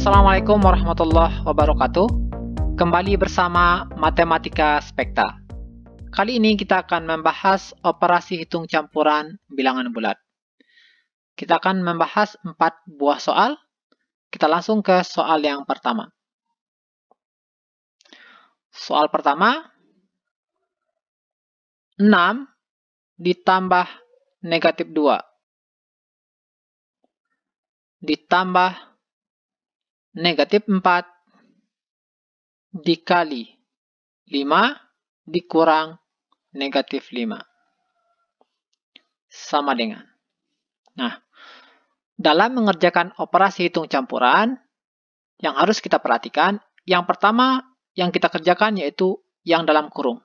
Assalamualaikum warahmatullahi wabarakatuh. Kembali bersama Matematika Spekta. Kali ini kita akan membahas operasi hitung campuran bilangan bulat. Kita akan membahas 4 buah soal. Kita langsung ke soal yang pertama. Soal pertama, 6 ditambah negatif 2 ditambah negatif 4 dikali 5 dikurang negatif 5. Sama dengan. Nah, dalam mengerjakan operasi hitung campuran, yang harus kita perhatikan, yang pertama yang kita kerjakan yaitu yang dalam kurung.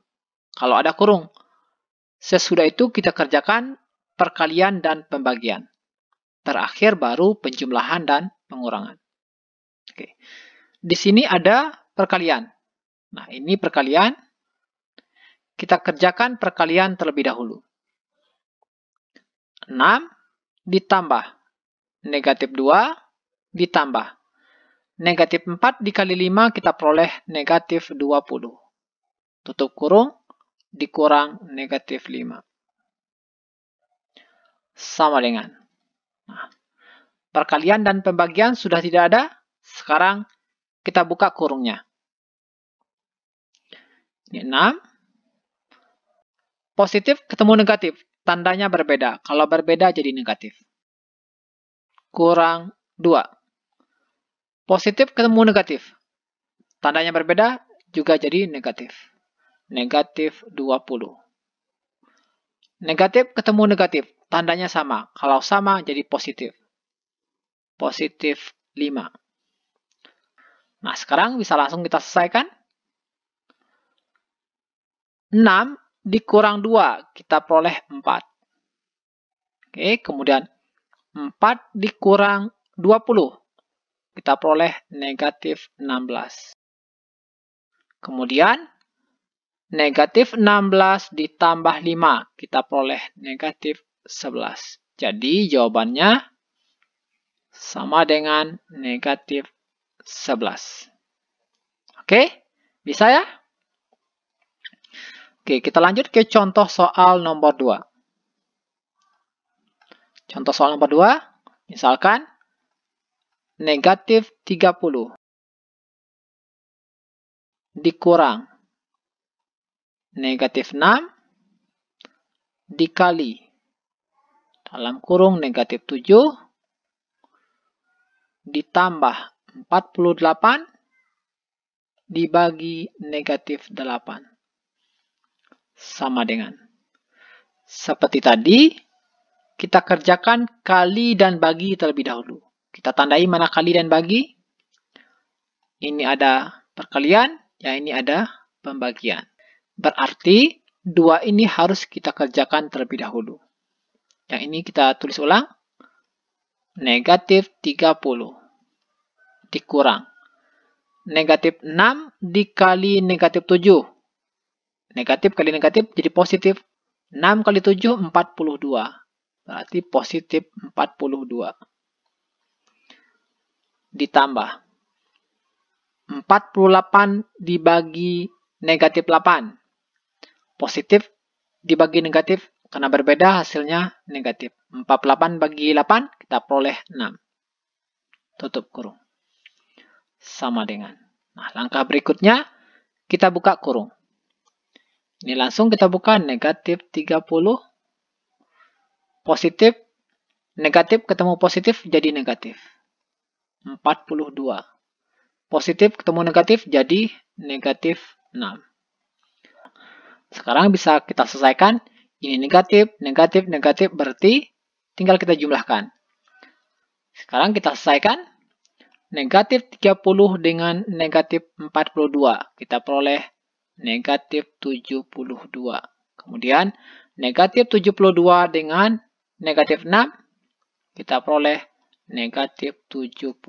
Kalau ada kurung, sesudah itu kita kerjakan perkalian dan pembagian. Terakhir baru penjumlahan dan pengurangan. Oke. Di sini ada perkalian. Nah, ini perkalian. Kita kerjakan perkalian terlebih dahulu. 6 ditambah negatif 2 ditambah negatif 4 dikali 5 kita peroleh negatif 20. Tutup kurung, dikurang negatif 5. Sama dengan. Nah, perkalian dan pembagian sudah tidak ada. Sekarang kita buka kurungnya. Ini 6. Positif ketemu negatif. Tandanya berbeda. Kalau berbeda jadi negatif. Kurang 2. Positif ketemu negatif. Tandanya berbeda juga jadi negatif. Negatif 20. Negatif ketemu negatif. Tandanya sama. Kalau sama jadi positif. Positif 5 Nah, sekarang bisa langsung kita selesaikan. 6 dikurang 2, kita peroleh 4. Oke, kemudian 4 dikurang 20, kita peroleh negatif 16. Kemudian, negatif 16 ditambah 5, kita peroleh negatif 11. Jadi, jawabannya sama dengan negatif 11. Oke, bisa ya? Oke, kita lanjut ke contoh soal nomor 2. Contoh soal nomor 2, misalkan negatif 30 dikurang negatif 6 dikali dalam kurung negatif 7 ditambah 48 dibagi negatif 8. Sama dengan. Seperti tadi, kita kerjakan kali dan bagi terlebih dahulu. Kita tandai mana kali dan bagi. Ini ada perkalian, ya ini ada pembagian. Berarti, dua ini harus kita kerjakan terlebih dahulu. Yang ini kita tulis ulang. Negatif 30 dikurang. Negatif 6 dikali negatif 7. Negatif kali negatif jadi positif. 6 kali 7, 42. Berarti positif 42. Ditambah. 48 dibagi negatif 8. Positif dibagi negatif karena berbeda hasilnya negatif. 48 bagi 8 kita peroleh 6. Tutup kurung sama dengan. Nah, langkah berikutnya kita buka kurung. Ini langsung kita buka negatif 30, positif, negatif ketemu positif jadi negatif. 42. Positif ketemu negatif jadi negatif 6. Sekarang bisa kita selesaikan. Ini negatif, negatif, negatif berarti tinggal kita jumlahkan. Sekarang kita selesaikan negatif 30 dengan negatif 42. Kita peroleh negatif 72. Kemudian, negatif 72 dengan negatif 6, kita peroleh negatif 78.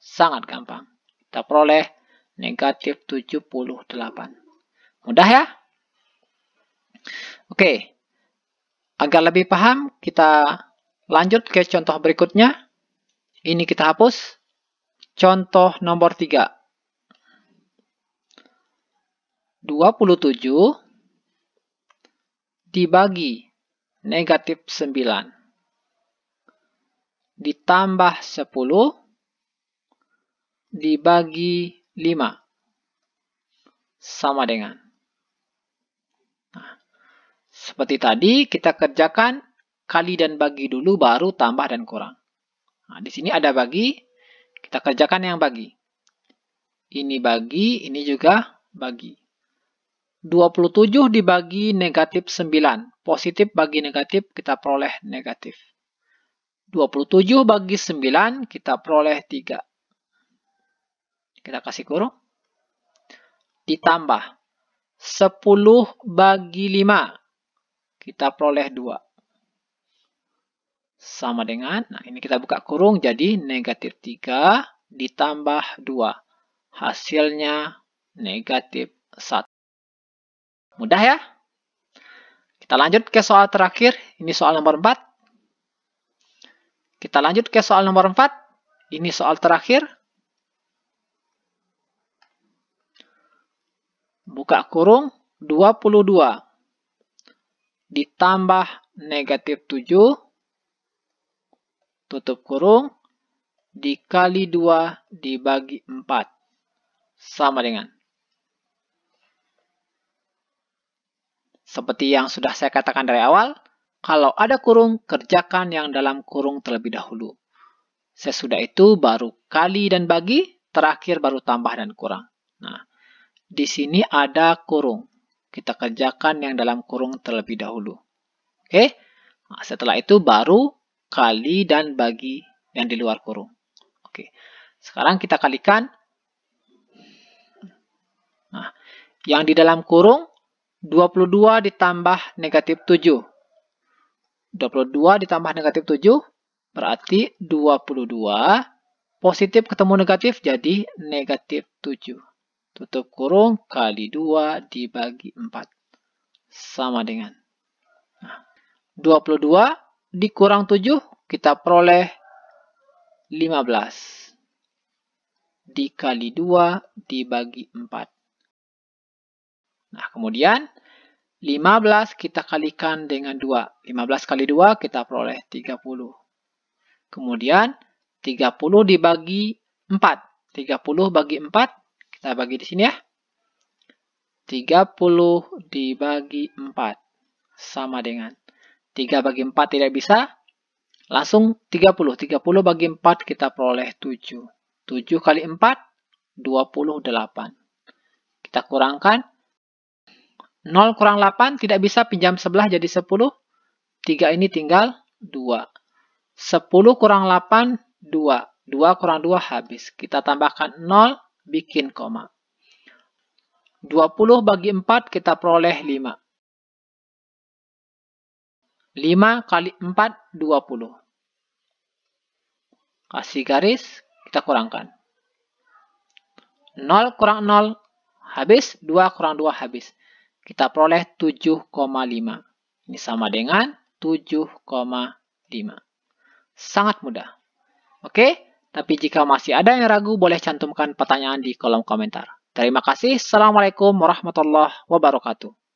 Sangat gampang. Kita peroleh negatif 78. Mudah ya? Oke. Agar lebih paham, kita lanjut ke contoh berikutnya. Ini kita hapus. Contoh nomor 3. 27 dibagi negatif 9. Ditambah 10 dibagi 5. Sama dengan. Nah, seperti tadi, kita kerjakan kali dan bagi dulu, baru tambah dan kurang. Nah, di sini ada bagi, kita kerjakan yang bagi. Ini bagi, ini juga bagi. 27 dibagi negatif 9. Positif bagi negatif, kita peroleh negatif. 27 bagi 9, kita peroleh 3. Kita kasih kurung. Ditambah 10 bagi 5, kita peroleh 2 sama dengan, nah ini kita buka kurung jadi negatif 3 ditambah 2. Hasilnya negatif 1. Mudah ya? Kita lanjut ke soal terakhir, ini soal nomor 4. Kita lanjut ke soal nomor 4, ini soal terakhir. Buka kurung 22 ditambah negatif 7 tutup kurung dikali 2 dibagi 4 sama dengan seperti yang sudah saya katakan dari awal kalau ada kurung kerjakan yang dalam kurung terlebih dahulu sesudah itu baru kali dan bagi terakhir baru tambah dan kurang nah di sini ada kurung kita kerjakan yang dalam kurung terlebih dahulu oke nah, setelah itu baru kali dan bagi yang di luar kurung. Oke. Sekarang kita kalikan. Nah, yang di dalam kurung 22 ditambah negatif 7. 22 ditambah negatif 7 berarti 22. Positif ketemu negatif jadi negatif 7. Tutup kurung kali 2 dibagi 4. Sama dengan. Nah, 22 dikurang 7 kita peroleh 15. Dikali 2 dibagi 4. Nah, kemudian 15 kita kalikan dengan 2. 15 kali 2 kita peroleh 30. Kemudian 30 dibagi 4. 30 bagi 4, kita bagi di sini ya. 30 dibagi 4 sama dengan 3 bagi 4 tidak bisa. Langsung 30. 30 bagi 4 kita peroleh 7. 7 kali 4, 28. Kita kurangkan. 0 kurang 8 tidak bisa pinjam sebelah jadi 10. 3 ini tinggal 2. 10 kurang 8, 2. 2 kurang 2 habis. Kita tambahkan 0, bikin koma. 20 bagi 4 kita peroleh 5. 5 kali 4, 20. Kasih garis, kita kurangkan. 0 kurang 0, habis. 2 kurang 2, habis. Kita peroleh 7,5. Ini sama dengan 7,5. Sangat mudah. Oke, tapi jika masih ada yang ragu, boleh cantumkan pertanyaan di kolom komentar. Terima kasih. Assalamualaikum warahmatullahi wabarakatuh.